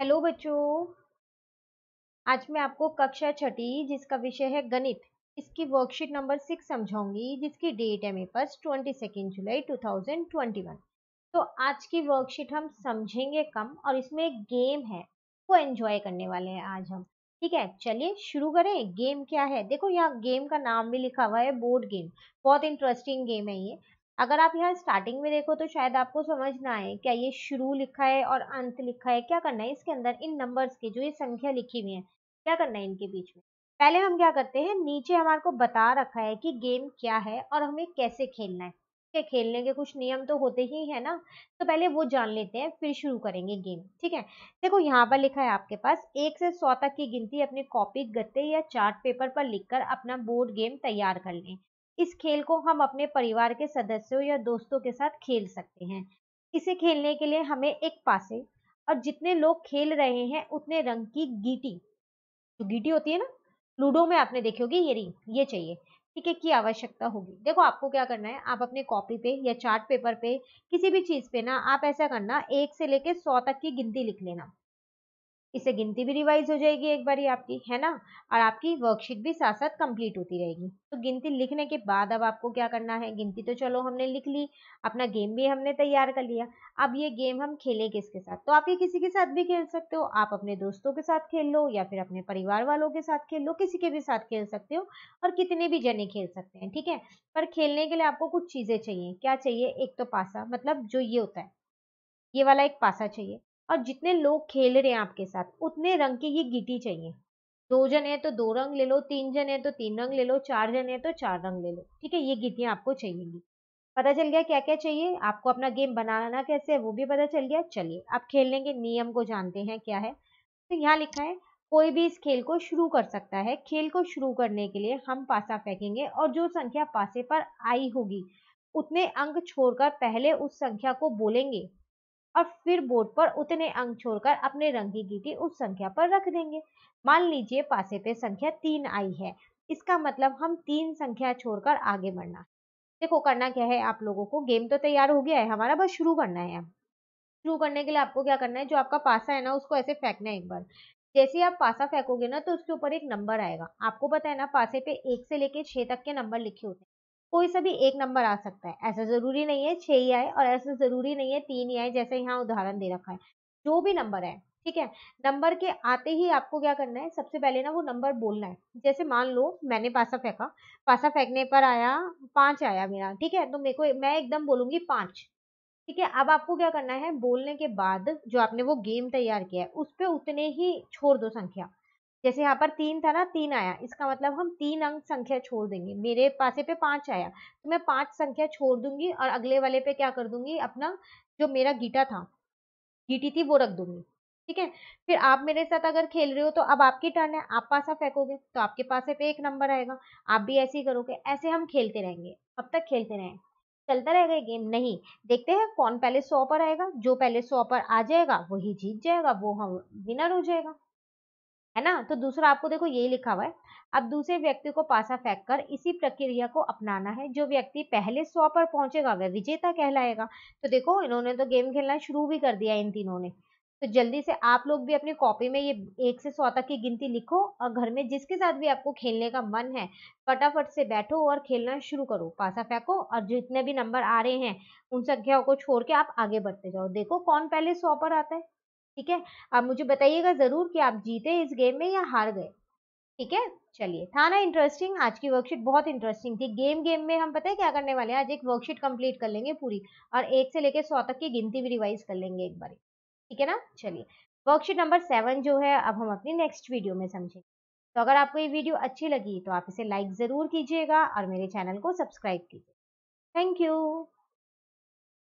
hello बच्चों आज मैं आपको कक्षा छठी जिसका विषय है गणित इसकी वर्कशीट नंबर सिक्स समझाऊंगी जिसकी डेट है मेरे पास twenty second July two thousand twenty one तो आज की वर्कशीट हम समझेंगे कम और इसमें एक गेम है वो एंजॉय करने वाले हैं आज हम ठीक है चलिए शुरू करें गेम क्या है देखो यहाँ गेम का नाम भी लिखा हुआ है बोर्ड गेम बहुत इंटरेस्टिंग गेम है ये अगर आप यहाँ स्टार्टिंग में देखो तो शायद आपको समझ ना आए क्या ये शुरू लिखा है और अंत लिखा है क्या करना है इसके अंदर इन नंबर्स की जो ये संख्या लिखी हुई है क्या करना है इनके बीच में पहले हम क्या करते हैं नीचे हमारे को बता रखा है कि गेम क्या है और हमें कैसे खेलना है ठीक है खेलने के कुछ नियम तो होते ही है ना तो पहले वो जान लेते हैं फिर शुरू करेंगे गेम ठीक है देखो यहाँ पर लिखा है आपके पास एक से सौ तक की गिनती अपने कॉपी गत्ते या चार्ट पेपर पर लिखकर अपना बोर्ड गेम तैयार कर लें इस खेल को हम अपने परिवार के सदस्यों या दोस्तों के साथ खेल सकते हैं इसे खेलने के लिए हमें एक पासे और जितने लोग खेल रहे हैं उतने रंग की गीटी जो गीटी होती है ना लूडो में आपने देखी होगी ये रिंग ये चाहिए ठीक है की आवश्यकता होगी देखो आपको क्या करना है आप अपने कॉपी पे या चार्ट पेपर पे किसी भी चीज़ पे ना आप ऐसा करना एक से लेके सौ तक की गिनती लिख लेना इससे गिनती भी रिवाइज हो जाएगी एक बार आपकी है ना और आपकी वर्कशीट भी साथ साथ कंप्लीट होती रहेगी तो गिनती लिखने के बाद अब आपको क्या करना है गिनती तो चलो हमने लिख ली अपना गेम भी हमने तैयार कर लिया अब ये गेम हम खेलें किसके साथ तो आप ये किसी के साथ भी खेल सकते हो आप अपने दोस्तों के साथ खेल लो या फिर अपने परिवार वालों के साथ खेल लो किसी के भी साथ खेल सकते हो और कितने भी जने खेल सकते हैं ठीक है पर खेलने के लिए आपको कुछ चीज़ें चाहिए क्या चाहिए एक तो पासा मतलब जो ये होता है ये वाला एक पासा चाहिए और जितने लोग खेल रहे हैं आपके साथ उतने रंग की ही गिटी चाहिए दो जन है तो दो रंग ले लो तीन जन है तो तीन रंग ले लो चार जन है तो चार रंग ले लो ठीक है ये गिटियाँ आपको चाहिएगी पता चल गया क्या क्या चाहिए आपको अपना गेम बनाना कैसे है वो भी पता चल गया चलिए आप खेलने के नियम को जानते हैं क्या है तो यहाँ लिखा है कोई भी इस खेल को शुरू कर सकता है खेल को शुरू करने के लिए हम पासा फेंकेंगे और जो संख्या पासे पर आई होगी उतने अंक छोड़कर पहले उस संख्या को बोलेंगे और फिर बोर्ड पर उतने अंक छोड़कर अपने रंग की गीटी उस संख्या पर रख देंगे मान लीजिए पासे पे संख्या तीन आई है इसका मतलब हम तीन संख्या छोड़कर आगे बढ़ना देखो करना क्या है आप लोगों को गेम तो तैयार हो गया है हमारा बस शुरू करना है शुरू करने के लिए आपको क्या करना है जो आपका पासा है ना उसको ऐसे फेंकना है एक बार जैसे आप पासा फेंकोगे ना तो उसके ऊपर एक नंबर आएगा आपको पता है ना पासे पे एक से लेके छह तक के नंबर लिखे होते हैं कोई सा भी एक नंबर आ सकता है ऐसा ज़रूरी नहीं है छह ही आए और ऐसा ज़रूरी नहीं है तीन ही आए जैसे यहाँ उदाहरण दे रखा है जो भी नंबर है ठीक है नंबर के आते ही आपको क्या करना है सबसे पहले ना वो नंबर बोलना है जैसे मान लो मैंने पासा फेंका पासा फेंकने पर आया पांच आया मेरा ठीक है तो मेरे को मैं एकदम बोलूंगी पांच ठीक है अब आपको क्या करना है बोलने के बाद जो आपने वो गेम तैयार किया है उस पर उतने ही छोड़ दो संख्या जैसे यहाँ पर तीन था ना तीन आया इसका मतलब हम तीन अंक संख्या छोड़ देंगे मेरे पासे पे पांच आया तो मैं पांच संख्या छोड़ दूंगी और अगले वाले पे क्या कर दूंगी अपना जो मेरा गीटा था गीटी थी वो रख दूंगी ठीक है फिर आप मेरे साथ अगर खेल रहे हो तो अब आपकी टर्न है आप पासा फेंकोगे तो आपके पासे पे एक नंबर आएगा आप भी ऐसे ही करोगे ऐसे हम खेलते रहेंगे अब तक खेलते रहे चलता रहेगा गेम नहीं देखते हैं कौन पहले सौ पर आएगा जो पहले सौ पर आ जाएगा वही जीत जाएगा वो हम विनर हो जाएगा है ना तो दूसरा आपको देखो यही लिखा हुआ है अब दूसरे व्यक्ति को पासा फेंक कर इसी प्रक्रिया को अपनाना है जो व्यक्ति पहले सौ पर पहुंचेगा वह विजेता कहलाएगा तो देखो इन्होंने तो गेम खेलना शुरू भी कर दिया इन तीनों ने तो जल्दी से आप लोग भी अपनी कॉपी में ये एक से सौ तक की गिनती लिखो और घर में जिसके साथ भी आपको खेलने का मन है फटाफट से बैठो और खेलना शुरू करो पासा फेंको और जितने भी नंबर आ रहे हैं उन संख्याओं को छोड़ के आप आगे बढ़ते जाओ देखो कौन पहले सौ पर आता है ठीक है आप मुझे बताइएगा ज़रूर कि आप जीते इस गेम में या हार गए ठीक है चलिए था ना इंटरेस्टिंग आज की वर्कशीट बहुत इंटरेस्टिंग थी गेम गेम में हम पता है क्या करने वाले हैं आज एक वर्कशीट कंप्लीट कर लेंगे पूरी और एक से लेकर सौ तक की गिनती भी रिवाइज कर लेंगे एक बार ठीक है ना चलिए वर्कशीट नंबर सेवन जो है अब हम अपनी नेक्स्ट वीडियो में समझेंगे तो अगर आपको ये वीडियो अच्छी लगी तो आप इसे लाइक ज़रूर कीजिएगा और मेरे चैनल को सब्सक्राइब कीजिए थैंक यू